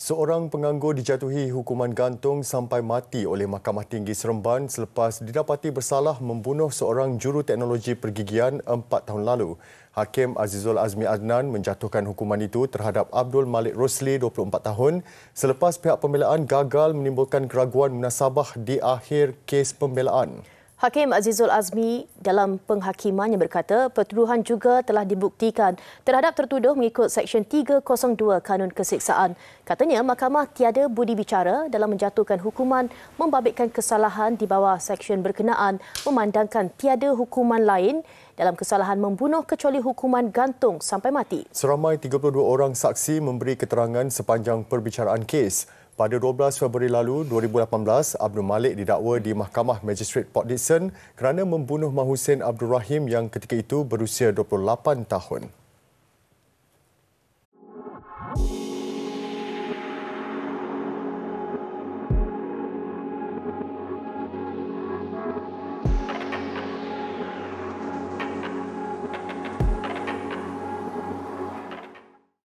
Seorang penganggur dijatuhi hukuman gantung sampai mati oleh Mahkamah Tinggi Seremban selepas didapati bersalah membunuh seorang juru teknologi pergigian empat tahun lalu. Hakim Azizul Azmi Adnan menjatuhkan hukuman itu terhadap Abdul Malik Rosli 24 tahun selepas pihak pembelaan gagal menimbulkan keraguan munasabah di akhir kes pembelaan. Hakim Azizul Azmi dalam penghakimannya berkata pertuduhan juga telah dibuktikan terhadap tertuduh mengikut Seksyen 302 Kanun Kesiksaan. Katanya mahkamah tiada budi bicara dalam menjatuhkan hukuman membabitkan kesalahan di bawah Seksyen berkenaan memandangkan tiada hukuman lain dalam kesalahan membunuh kecuali hukuman gantung sampai mati. Seramai 32 orang saksi memberi keterangan sepanjang perbicaraan kes. Pada 12 Februari lalu 2018, Abdul Malik didakwa di Mahkamah Magistrate Port Dickson kerana membunuh Mahusin Abdul Rahim yang ketika itu berusia 28 tahun.